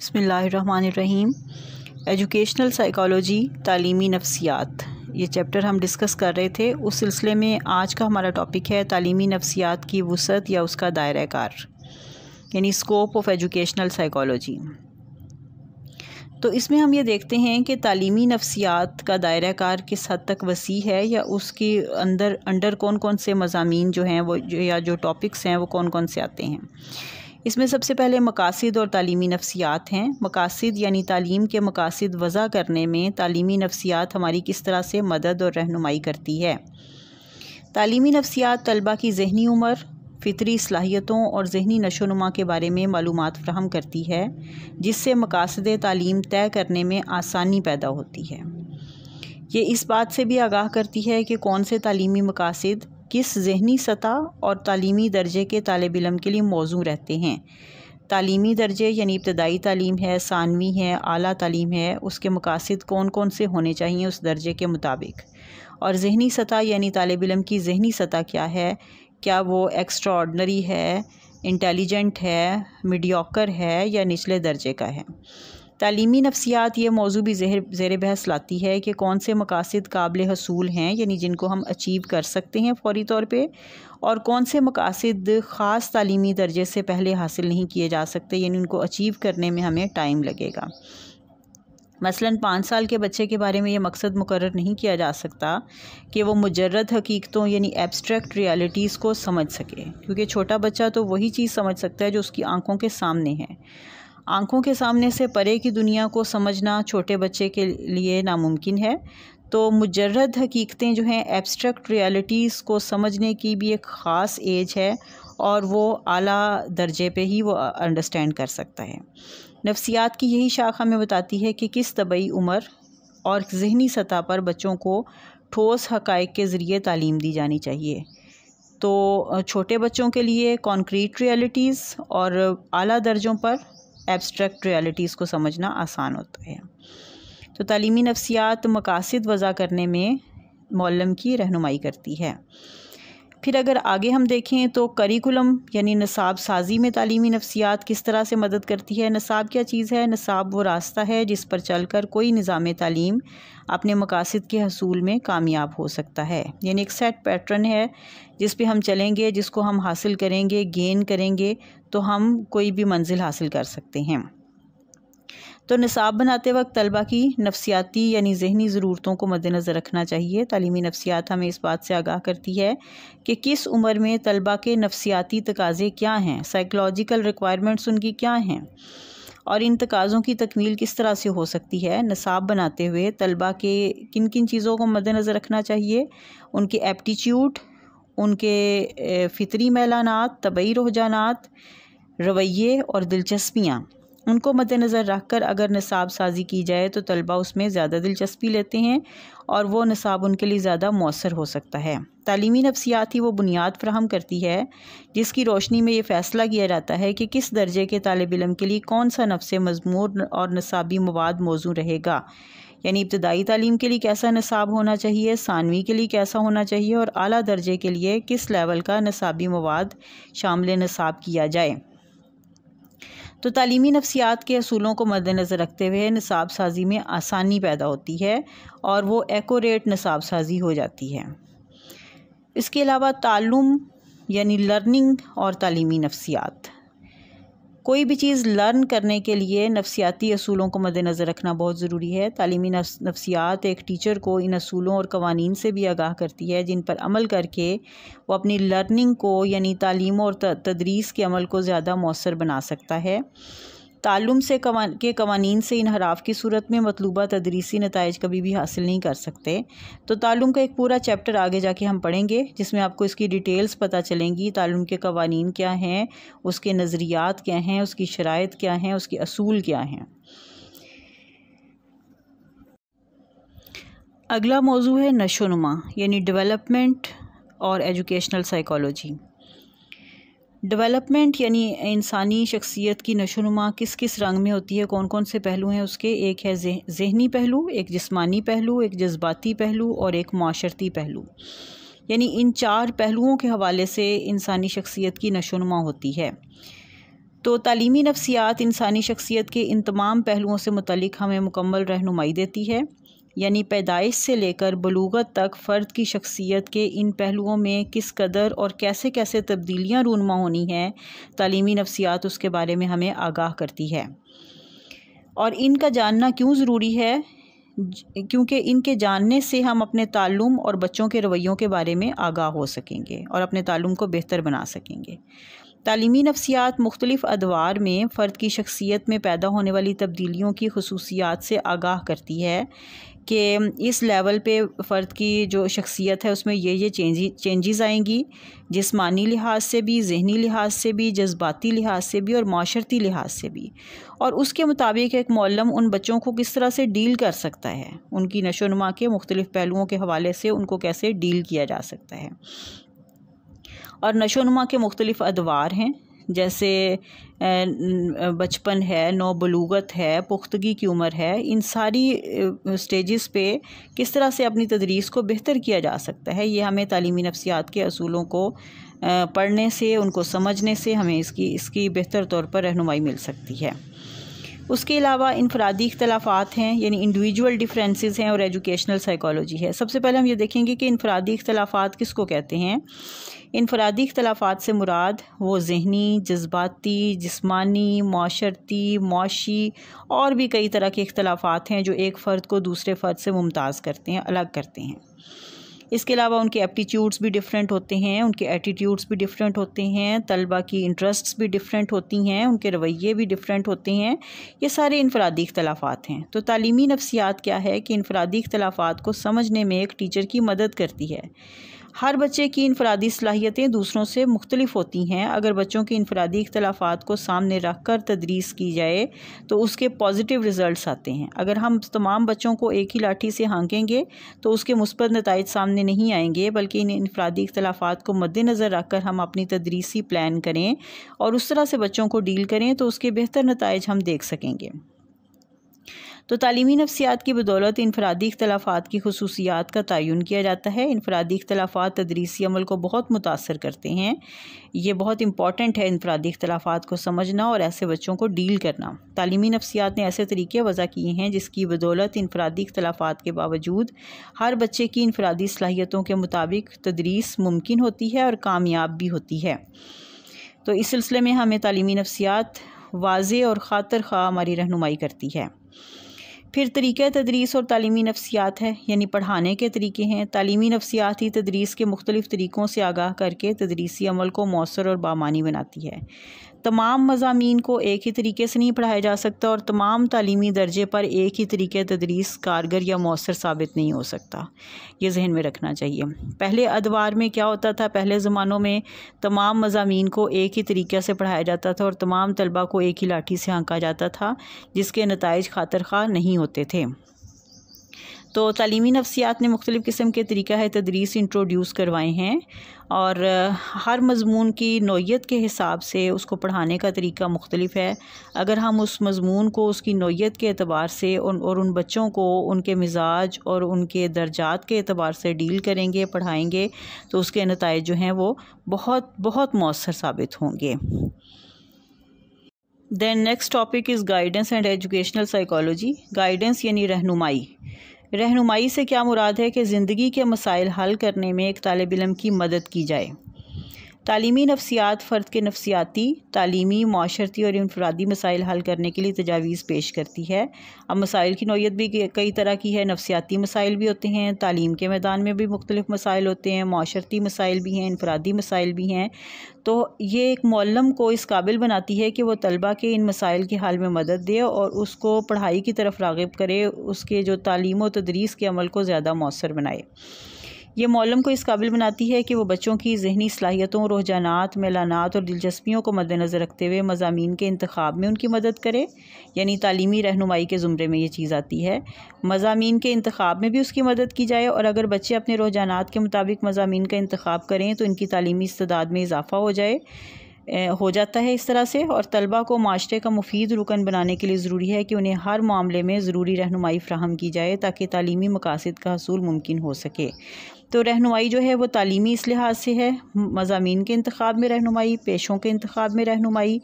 बसमीम educational psychology तालीमी नफसियात ये चैप्टर हम डिस्कस कर रहे थे उस सिलसिले में आज का हमारा टॉपिक है तालीमी नफसियात की वसत या उसका दायरा कार यानी स्कोप ऑफ एजुकेशनल साइकोलॉजी तो इसमें हम ये देखते हैं कि तालीमी नफसियात का दायरा कार किस हद तक वसी है या उसके अंदर अंडर कौन कौन से मजामी जो हैं वो जो, या जो टॉपिक्स हैं वो कौन कौन से आते हैं इसमें सबसे पहले मकासद और तलीमी नफसियात हैं मकासद यानी तालीम के मकासद वज़ा करने में तालीमी नफसियात हमारी किस तरह से मदद और रहनुमाई करती है तालीमी नफसियात तलबा की जहनी उम्र फ़ितरी सलाहियतों और जहनी नशोनुमा के बारे में मालूम फ्राहम करती है जिससे मकासद तालीम तय करने में आसानी पैदा होती है ये इस बात से भी आगाह करती है कि कौन से तालीमी मकासद किस जहनी सतह और तलीमी दर्जे के तलब इलम के लिए मौजू रहते हैं तालीमी दर्जे यानी इब्तदाई तलीम है सानवी है अली तलीम है उसके मकासद कौन कौन से होने चाहिए उस दर्जे के मुताबिक और जहनी सतह यानी तालब इलम की जहनी सतह क्या है क्या वो एक्स्ट्राऑर्डनरी है इंटेलिजेंट है मीडियोकर है या निचले दर्जे का है तलीमी नफसियात ये मौजू भी जहर जेर बहस लाती है कि कौन से मकासद काबिल हसूल हैं यानी जिनको हम अचीव कर सकते हैं फौरी तौर पर और कौन से मकासद ख़ास तलीमी दर्जे से पहले हासिल नहीं किए जा सकते यानी उनको अचीव करने में हमें टाइम लगेगा मसलन पाँच साल के बच्चे के बारे में ये मकसद मुकर नहीं किया जा सकता कि वो मुजरद हकीकतों यानी एब्स्ट्रैक्ट रियलिटीज़ को समझ सके क्योंकि छोटा बच्चा तो वही चीज़ समझ सकता है जो उसकी आंखों के सामने है आंखों के सामने से परे की दुनिया को समझना छोटे बच्चे के लिए नामुमकिन है तो मुजरद हकीकतें जो हैं एब्स्ट्रैक्ट रियलिटीज़ को समझने की भी एक ख़ास एज है और वो आला दर्जे पे ही वो अंडरस्टैंड कर सकता है नफ्सियात की यही शाखा में बताती है कि किस तबई उम्र और जहनी सतह पर बच्चों को ठोस हक़ के ज़रिए तालीम दी जानी चाहिए तो छोटे बच्चों के लिए कॉन्क्रीट रियलिटीज़ और आला दर्जों पर एब्स्ट्रैक्ट रियलिटीज़ को समझना आसान होता है तो तलीमी नफसियात मकासद वज़ा करने में मौलम की रहनुमाई करती है फिर अगर आगे हम देखें तो करिकुलम यानी नसाब साजी में तालीमी नफसियात किस तरह से मदद करती है नसाब क्या चीज़ है नसाब वो रास्ता है जिस पर चल कर कोई निज़ाम तालीम अपने मकासद के हसूल में कामयाब हो सकता है यानी एक सेट पैटर्न है जिस पर हम चलेंगे जिसको हम हासिल करेंगे गेन करेंगे तो हम कोई भी मंजिल हासिल कर सकते हैं तो निसाब बनाते वक्त तलबा की नफसियाती यानी जहनी ज़रूरतों को मद्दनज़र रखना चाहिए तलीमी नफसियात हमें इस बात से आगाह करती है कि किस उम्र में तलबा के नफसियाती तकाज़े क्या हैं साइकोलॉजिकल रिक्वायरमेंट्स उनकी क्या हैं और इन तकाज़ों की तकमील किस तरह से हो सकती है नसाब बनाते हुए तलबा के किन किन चीज़ों को मद्दनज़र रखना चाहिए उनके एप्टीट्यूड उनके फ़ितरी मैलानात तबई रुझानात रवैये और दिलचस्पियाँ उनको मद्देनज़र रख कर अगर नसाब साजी की जाए तो तलबा उसमें ज़्यादा दिलचस्पी लेते हैं और वो नसाब उनके लिए ज़्यादा मौसर हो सकता है तालीमी नफसियात ही वो बुनियाद फ्राहम करती है जिसकी रोशनी में ये फ़ैसला किया जाता है कि किस दर्जे के तालब इलम के लिए कौन सा नफ्स मजमूर और नसाबी मवाद मौजू रहेगा यानी इब्तदाई तालीम के लिए कैसा नसाब होना चाहिए सानवी के लिए कैसा होना चाहिए और अली दर्जे के लिए किस लेवल का नसाबी मवाद शामिल नसाब किया जाए तो तलीमी नफसियात के असूलों को मद्दनज़र रखते हुए नसाब साज़ी में आसानी पैदा होती है और वो एकोरेट नसाब साज़ी हो जाती है इसके अलावा तालुम यानी लर्निंग और तलीमी नफसियात कोई भी चीज़ लर्न करने के लिए नफसियाती असूलों को मद्नज़र रखना बहुत ज़रूरी है तालीमी नफसियात एक टीचर को इन असूलों और कवानीन से भी आगाह करती है जिन पर अमल करके वो अपनी लर्निंग को यानी तालीम और तदरीस के अमल को ज़्यादा मौसर बना सकता है तालुम से कवा के कवानीन से इनहराफ की सूरत में मतलूबा तदरीसी नतज कभी भी हासिल नहीं कर सकते तो तालुम का एक पूरा चैप्टर आगे जाके हम पढ़ेंगे जिसमें आपको इसकी डिटेल्स पता चलेंगी तालुम के कवानीन क्या हैं उसके नज़रियात क्या हैं उसकी शराइ क्या हैं उसके असूल क्या हैं अगला मौजू है नशोनुमा यानी डेवलपमेंट और एजुकेशनल साइकोलॉजी डेवलपमेंट यानी इंसानी शख्सियत की नशोनुमा किस किस रंग में होती है कौन कौन से पहलू हैं उसके एक है जहनी पहलू एक जिस्मानी पहलू एक जज्बाती पहलू और एक माशरती पहलू यानी इन चार पहलुओं के हवाले से इंसानी शख्सियत की नशोनुमा होती है तो तालीमी नफसियात इंसानी शख्सियत के इन तमाम पहलुओं से मुतलिक हमें मुकम्मल रहनुमाई देती है यानी पैदाइश से लेकर बलूगत तक फ़र्द की शख्सियत के इन पहलुओं में किस कदर और कैसे कैसे तब्दीलियाँ रूनमा होनी हैं तलीमी नफसियात उसके बारे में हमें आगाह करती है और इनका जानना क्यों ज़रूरी है क्योंकि इनके जानने से हम अपने तालुम और बच्चों के रवैयों के बारे में आगाह हो सकेंगे और अपने तालुम को बेहतर बना सकेंगे तालीमी नफसियात मुख्तलिफ अदवार में फ़र्द की शख्सियत में पैदा होने वाली तब्दीलियों की खसूसियात से आगाह करती है कि इस लेवल पे फ़र्द की जो शख्सियत है उसमें ये ये चेंजी चेंजेस आएंगी जिसमानी लिहाज से भी जहनी लिहाज से भी जज्बाती लिहाज से भी और माशरती लिहाज से भी और उसके मुताबिक एक मौलम उन बच्चों को किस तरह से डील कर सकता है उनकी नशोनुमा के मुख्तलिफ़ पहलुओं के हवाले से उनको कैसे डील किया जा सकता है और नशोनुमा के मुख्तलिफ अदवार हैं जैसे बचपन है बलूगत है पुख्तगी की उम्र है इन सारी स्टेजेस पे किस तरह से अपनी तदरीस को बेहतर किया जा सकता है ये हमें तालीमी नफसियात के असूलों को पढ़ने से उनको समझने से हमें इसकी इसकी बेहतर तौर पर रहनुमाई मिल सकती है उसके अलावा इनफरादी इख्तलाफात हैं यानी इंडिविजुअल डिफरेंसेस हैं और एजुकेशनल साइकोलॉजी है सबसे पहले हम ये देखेंगे कि इनफरादी इख्तलाफात किसको कहते हैं इनफरादी अख्तलाफा से मुराद वो जहनी जज्बाती जिसमानी माशरती मुशी और भी कई तरह के अख्तलाफा हैं जो एक फ़र्द को दूसरे फ़र्द से मुमताज़ करते हैं अलग करते हैं इसके अलावा उनके एप्टीट्यूड्स भी डिफरेंट होते हैं उनके एटीट्यूड्स भी डिफरेंट होते हैं तलबा की इंटरेस्ट्स भी डिफरेंट होती हैं उनके रवैये भी डिफरेंट होते हैं ये सारे इनफरादी अख्तलाफा हैं तो तालीमी नफसियात क्या है कि इनफरादी अख्तलाफा को समझने में एक टीचर की मदद करती है हर बच्चे की इनफरादी सलाहियतें दूसरों से मुख्तलिफ होती हैं अगर बच्चों के इनफरादी इख्तलाफात को सामने रख कर तदरीस की जाए तो उसके पॉजिटिव रिज़ल्ट आते हैं अगर हम तमाम बच्चों को एक ही लाठी से हाँकेंगे तो उसके मुस्बत नतज सामने नहीं आएंगे बल्कि इन इनफरादी इख्तलाफात को मद्दनज़र रख कर हम अपनी तदरीसी प्लान करें और उस तरह से बच्चों को डील करें तो उसके बेहतर नतज हम देख सकेंगे तो तलीमी नफसियात की बदौलत इनफरादी अख्तलाफा की खसूसियात का तयन किया जाता है इनफरादी अख्तलाफा तदरीसी अमल को बहुत मुतासर करते हैं ये बहुत इंपॉर्टेंट है इनफरादी अख्तलाफा को समझना और ऐसे बच्चों को डील करना तलीमी नफसियात ने ऐसे तरीके वज़ा किए हैं जिसकी बदौलत इनफरादी अख्तलाफा के बावजूद हर बच्चे की इनफरादी सलाहियतों के मुताबिक तदरीस मुमकिन होती है और कामयाब भी होती है तो इस सिलसिले में हमें तलीमी नफसियात वाज और ख़ातर खा हमारी रहनुमाई करती है फिर तरीक़ तदरीस और तलीमी नफसियात है यानी पढ़ाने के तरीके हैं तलीमी नफसियात ही तदरीस के मुख्तलिफ़ तरीक़ों से आगाह करके तदरीसी अमल को मौसर और बामानी बनाती है तमाम मजामी को एक ही तरीके से नहीं पढ़ाया जा सकता और तमाम तलीमी दर्जे पर एक ही तरीके तदरीस कारगर या मौसर साबित नहीं हो सकता ये जहन में रखना चाहिए पहले अदवार में क्या होता था पहले ज़मानों में तमाम मजामी को एक ही तरीके से पढ़ाया जाता था और तमाम तलबा को एक ही लाठी से हाँका जाता था जिसके नतज खातर खा नहीं होते थे तो तलीमी नफसियात ने मुख्तलिफ़ किस्म के तरीक़ा है तदरीस इंट्रोड्यूस करवाए हैं और हर मज़मून की नोयत के हिसाब से उसको पढ़ाने का तरीका मुख्तलिफ है अगर हम उस मज़मून को उसकी नोयत के अतबार से उन और उन बच्चों को उनके मिजाज और उनके दर्जात के अतबार से डील करेंगे पढ़ाएंगे तो उसके नतज जो हैं वो बहुत बहुत मौसर साबित होंगे then next topic is guidance and educational psychology guidance यानी रहनुमाई रहनुमाई से क्या मुराद है कि ज़िंदगी के मसाइल हल करने में एक तालब इम की मदद की जाए तलीमी नफसियात फ़र्द के नफसियाती तलीमी माशरती और इनफरादी मसाइल हल करने के लिए तजावीज़ पेश करती है अब मसाइल की नौीयत भी कई तरह की है नफसियाती मसाइल भी होते हैं तालीम के मैदान में भी मुख्तलिफ़ मसाइल होते हैं माशरती मसाइल भी हैं इनफरादी मसाइल भी हैं तो ये एक मौलम को इस काबिल बनाती है कि वह तलबा के इन मसाइल के हाल में मदद दे और उसको पढ़ाई की तरफ रागब करे उसके जो तालीम व तदरीस के अमल को ज़्यादा मौसर बनाए ये मौलम को इस काबिल बनाती है कि वह बच्चों की जहनी सलाहियतों रुझाना मेलानात और दिलचस्पियों को मद्दनज़र रखते हुए मजामी के इंतखब में उनकी मदद करे यानी तलीमी रहनुमाई के ज़ुमरे में ये चीज़ आती है मजामी के इंतखब में भी उसकी मदद की जाए और अगर बच्चे अपने रुझाना के मुताबिक मजामी का इंतखब करें तो इनकी तालीमी इस्ताद में इजाफ़ा हो जाए हो जाता है इस तरह से और तलबा को माशरे का मुफीद रुकन बनाने के लिए ज़रूरी है कि उन्हें हर मामले में ज़रूरी रहनुमाई फ्राहम की जाए ताकि तलीमी मकासद का हसूल मुमकिन हो सके तो रहनुमाई जो है वो तालीमी इस लिहाज से है मजामी के इंतखब में रहनुमाई पेशों के इंतब में रहनुमाई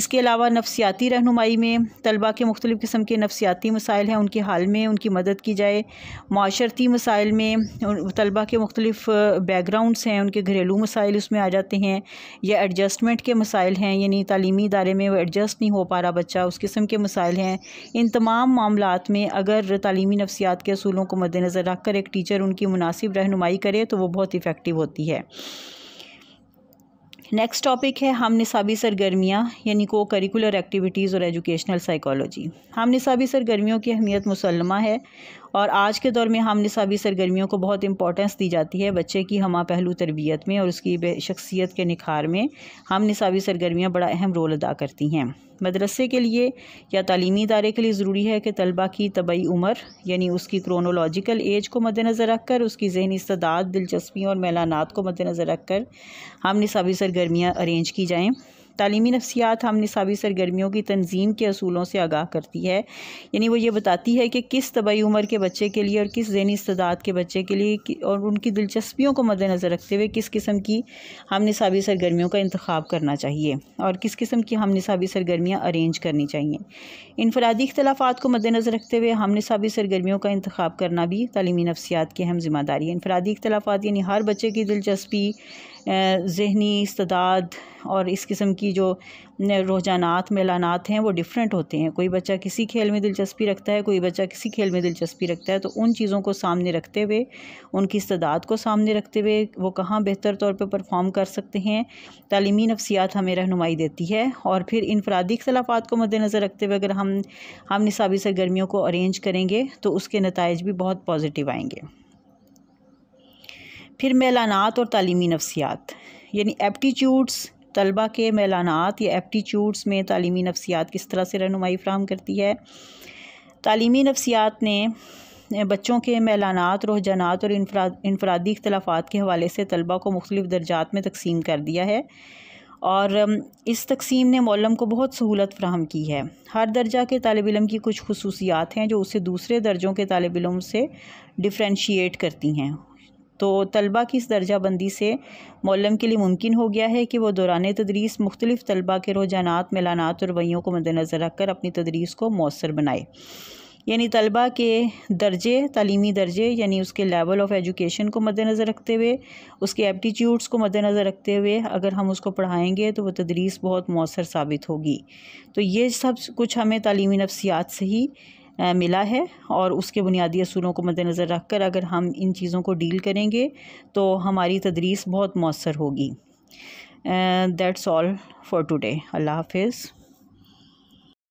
इसके अलावा नफसियाती रहनुमाई में तलबा के मुख्तलिफ़ किस्म के नफसियाती मसाइल हैं उनके हाल में उनकी मदद की जाए माशरती मसाइल में तलबा के मुख्तलिफ़ बैकग्राउंडस हैं उनके घरेलू मसाइल उसमें आ जाते हैं या एडजस्टमेंट के मसाइल हैं यानी तलीमी इदारे में वो एडजस्ट नहीं हो पा रहा बच्चा उस किस्म के मसाइल हैं इन तमाम मामला में अगर तलीमी नफसियात के असूलों को मद्दनज़र रख कर एक टीचर उनकी मुनासिब रहन रहनुमाई करे तो वो बहुत इफ़ेक्टिव होती है नेक्स्ट टॉपिक है हम निसाबी सरगर्मियाँ यानी को करिकुलर एक्टिविटीज़ और एजुकेशनल साइकोलॉजी हम निसाबी सरगर्मियों की अहमियत मुसलमा है और आज के दौर में हम निसाबी सरगर्मियों को बहुत इंपॉर्टेंस दी जाती है बच्चे की हमा पहलू तरबियत में और उसकी शख्सियत के निखार में हम निसाबी सरगर्मियाँ बड़ा अहम रोल अदा करती हैं मदरसे के लिए या तली इदारे के लिए ज़रूरी है कि तलबा की तबई उम्र यानी उसकी क्रोनोलॉजिकल एज को मद्दनज़र रख कर उसकी जहनी इस्तात दिलचस्पियों और मैलानात को मद्दनज़र रख कर हम निसाबी सरगर्मियाँ अरेंज की जाएँ तलीमी नफसियात हम सभी सरगर्मियों की तंजीम के असूलों से आगाह करती है यानी वो ये बताती है कि किस तबाही उम्र के बच्चे के लिए और किस जहनी इस्तात के बच्चे के लिए और उनकी दिलचस्पियों को मद्दनज़र रखते हुए किस किस्म की हम सभी सरगर्मियों का इंतखब करना चाहिए और किस किस्म की हम सभी सरगर्मियाँ अरेंज करनी चाहिए इनफरादी इख्तलाफात को मद्दनज़र रखते हुए हम सभी सरगर्मियों का इंतखब करना भी तलीमी नफसियात की अहम ज़िम्मेदारी है इनफरादी इख्तलाफात यानी हर बच्चे की दिलचस्पी जहनी इस्ताद और इस किस्म की जो रोजानात मेलानात हैं वो डिफरेंट होते हैं कोई बच्चा किसी खेल में दिलचस्पी रखता है कोई बच्चा किसी खेल में दिलचस्पी रखता है तो उन चीज़ों को सामने रखते हुए उनकी इस्तदाद को सामने रखते हुए वो कहाँ बेहतर तौर पर परफॉर्म कर सकते हैं तलीमी नफसियात हमें रहनुमाई देती है और फिर इनफरादी अख्तलाफात को मद्देनज़र रखते हुए अगर हम हम निसाबी सरगर्मियों को अरेंज करेंगे तो उसके नतज भी बहुत पॉजिटिव आएंगे फिर मेलानात और तालीमी नफसियात यानी एप्टीट्यूड्स तलबा के मेलानात या एप्टीट्यूड्स में तलीमी नफसियात किस तरह से रहनुमाई फ्राहम करती है तलीमी नफसियात ने बच्चों के मेलानात रुझानात और इनफरादी इख्तलाफात के हवाले से तलबा को मुख्तलिफ़ दर्जात में तकसीम कर दिया है और इस तकसीम ने मौलम को बहुत सहूलत फ्राहम की है हर दर्जा के तालब इलम की कुछ खसूसियात हैं जो उसे दूसरे दर्जों के तालब इलम से डिफ्रेंशिएट करती हैं तो तलबा की इस दर्जाबंदी से मौलम के लिए मुमकिन हो गया है कि वह दौरान तदरीस मुख्तलिफ़ तलबा के रुझाना मिलानात और रवैयों को मद्दनज़र रखकर अपनी तदरीस को मौसर बनाए यानी तलबा के दर्जे तलीमी दर्जे यानी उसके लेवल ऑफ़ एजुकेशन को मद्दनज़र रखते हुए उसके एप्टीट्यूड्स को मद्दनज़र रखते हुए अगर हम उसको पढ़ाएंगे तो वह तदरीस बहुत मौसर साबित होगी तो ये सब कुछ हमें तलीमी नफसियात से ही मिला है और उसके बुनियादी असूलों को मद्दनज़र रख कर अगर हम इन चीज़ों को डील करेंगे तो हमारी तदरीस बहुत मौसर होगी दैट्स ऑल फॉर टुडे अल्लाह हाफिज़